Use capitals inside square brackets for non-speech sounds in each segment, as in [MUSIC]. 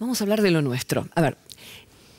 Vamos a hablar de lo nuestro. A ver,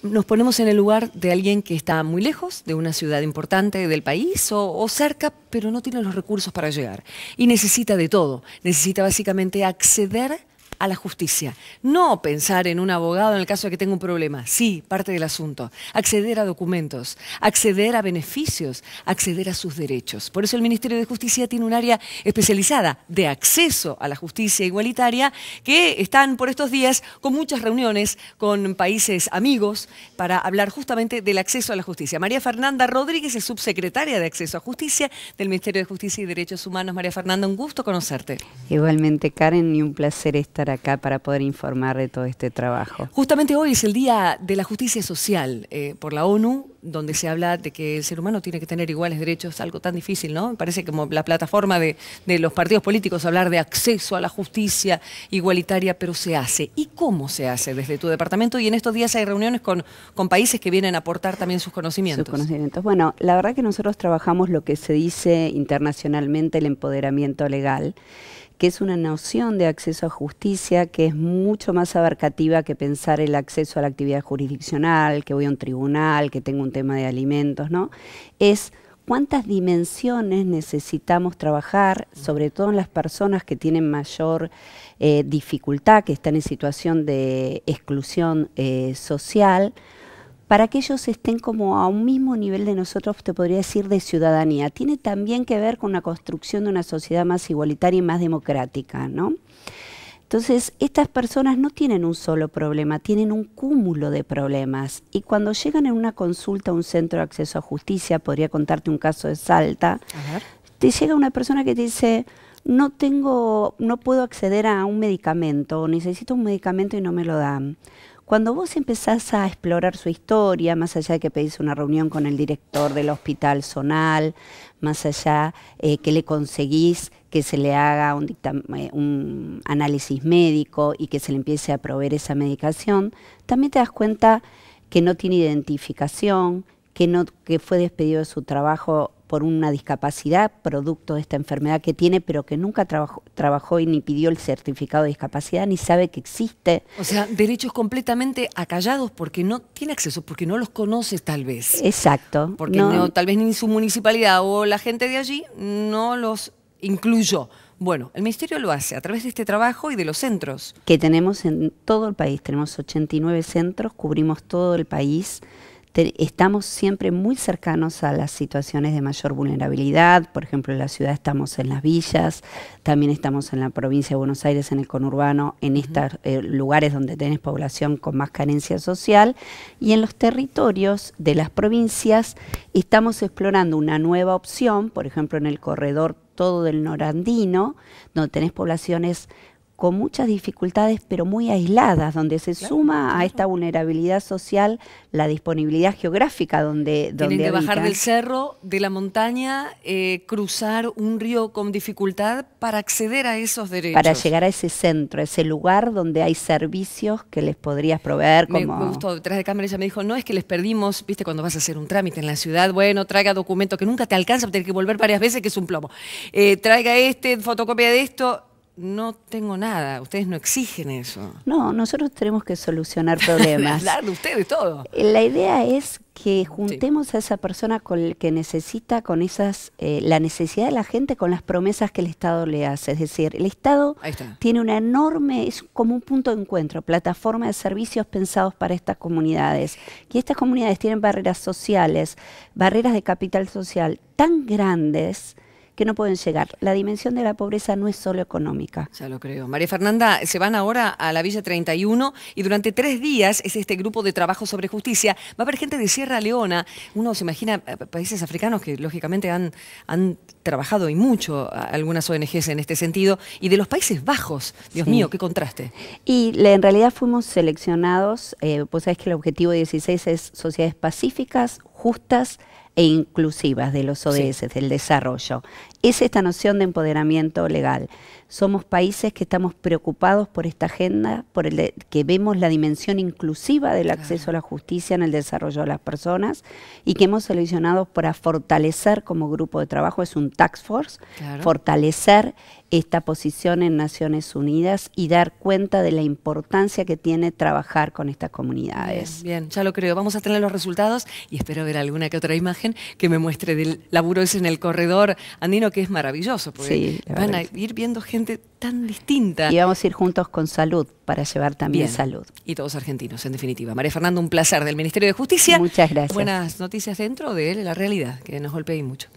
nos ponemos en el lugar de alguien que está muy lejos de una ciudad importante del país o, o, cerca, pero no tiene los recursos para llegar. Y necesita de todo. Necesita básicamente acceder a la justicia. No pensar en un abogado en el caso de que tenga un problema. Sí, parte del asunto. Acceder a documentos, acceder a beneficios, acceder a sus derechos. Por eso el Ministerio de Justicia tiene un área especializada de acceso a la justicia igualitaria que están por estos días con muchas reuniones con países amigos para hablar justamente del acceso a la justicia. María Fernanda Rodríguez es subsecretaria de Acceso a Justicia del Ministerio de Justicia y Derechos Humanos. María Fernanda, un gusto conocerte. Igualmente, Karen, y un placer estar acá para poder informar de todo este trabajo. Justamente hoy es el Día de la Justicia Social eh, por la ONU donde se habla de que el ser humano tiene que tener iguales derechos, algo tan difícil, ¿no? Parece como la plataforma de, los partidos políticos hablar de acceso a la justicia igualitaria, pero se hace. ¿Y cómo se hace desde tu departamento? Y en estos días hay reuniones con, con países que vienen a aportar también sus conocimientos. Sus conocimientos. Bueno, la verdad que nosotros trabajamos lo que se dice internacionalmente el empoderamiento legal que es una noción de acceso a justicia que es mucho más abarcativa que pensar el acceso a la actividad jurisdiccional, que voy a un tribunal, que tengo un tema de alimentos, ¿no? Es cuántas dimensiones necesitamos trabajar, sobre todo en las personas que tienen mayor eh, dificultad, que están en situación de exclusión eh, social, para que ellos estén como a un mismo nivel de nosotros, te podría decir, de ciudadanía. Tiene también que ver con la construcción de una sociedad más igualitaria y más democrática, ¿no? Entonces, estas personas no tienen un solo problema, tienen un cúmulo de problemas. Y cuando llegan en una consulta a un centro de acceso a justicia, podría contarte un caso de Salta, te llega una persona que te dice, no tengo, no puedo acceder a un medicamento, necesito un medicamento y no me lo dan. Cuando vos empezás a explorar su historia, más allá de que pedís una reunión con el director del hospital zonal, más allá eh, que le conseguís que se le haga un, eh, un análisis médico y que se le empiece a proveer esa medicación, también te das cuenta que no tiene identificación, que, no, que fue despedido de su trabajo por una discapacidad producto de esta enfermedad que tiene, pero que nunca trabajó, trabajó y ni pidió el certificado de discapacidad, ni sabe que existe. O sea, derechos completamente acallados porque no tiene acceso, porque no los conoce tal vez. Exacto. Porque tal vez ni su municipalidad o la gente de allí no los incluyó. Bueno, el Ministerio lo hace a través de este trabajo y de los centros. Que tenemos en todo el país, tenemos 89 centros, cubrimos todo el país estamos siempre muy cercanos a las situaciones de mayor vulnerabilidad, por ejemplo, en la ciudad estamos en las villas, también estamos en la provincia de Buenos Aires, en el conurbano, en estos eh, lugares donde tenés población con más carencia social, y en los territorios de las provincias estamos explorando una nueva opción, por ejemplo, en el corredor todo del norandino, donde tenés poblaciones con muchas dificultades, pero muy aisladas, donde se suma a esta vulnerabilidad social la disponibilidad geográfica donde, donde Tienen que bajar del cerro, de la montaña, eh, cruzar un río con dificultad para acceder a esos derechos. Para llegar a ese centro, a ese lugar donde hay servicios que les podrías proveer. Como... Me gustó, detrás de cámara ella me dijo, no es que les perdimos, viste, cuando vas a hacer un trámite en la ciudad, bueno, traiga documento que nunca te alcanza, tener que volver varias veces, que es un plomo. Eh, traiga este, fotocopia de esto, no tengo nada, ustedes no exigen eso. No, nosotros tenemos que solucionar [LAUGHS] problemas. de ustedes todo. La idea es que juntemos a esa persona con que necesita, con esas, eh, la necesidad de la gente, con las promesas que el Estado le hace. Es decir, el Estado tiene una enorme, es como un punto de encuentro, plataforma de servicios pensados para estas comunidades. Y estas comunidades tienen barreras sociales, barreras de capital social tan grandes que no pueden llegar. La dimensión de la pobreza no es solo económica. Ya lo creo. María Fernanda, se van ahora a la Villa 31 y durante tres días es este grupo de trabajo sobre justicia. Va a haber gente de Sierra Leona. Uno se imagina eh, países africanos que lógicamente han, han trabajado y mucho algunas ONGs en este sentido y de los Países Bajos. Dios mío, qué contraste. Y en realidad fuimos seleccionados, pues eh, sabes que el objetivo 16 es sociedades pacíficas, justas, e inclusivas de los ODS, del desarrollo. Es esta noción de empoderamiento legal. Somos países que estamos preocupados por esta agenda, por el que vemos la dimensión inclusiva del acceso a la justicia en el desarrollo de las personas y que hemos seleccionado para fortalecer como grupo de trabajo, es un tax force, fortalecer esta posición en Naciones Unidas y dar cuenta de la importancia que tiene trabajar con estas comunidades. Bien, ya lo creo. Vamos a tener los resultados y espero ver alguna que otra imagen que me muestre del laburo ese en el corredor andino, que es maravilloso, porque van a ir viendo gente tan distinta. Y vamos a ir juntos con salud para llevar también salud. Y todos argentinos, en definitiva. María Fernanda, un placer del Ministerio de Justicia. Muchas gracias. Buenas noticias dentro de la realidad, que nos golpea y mucho.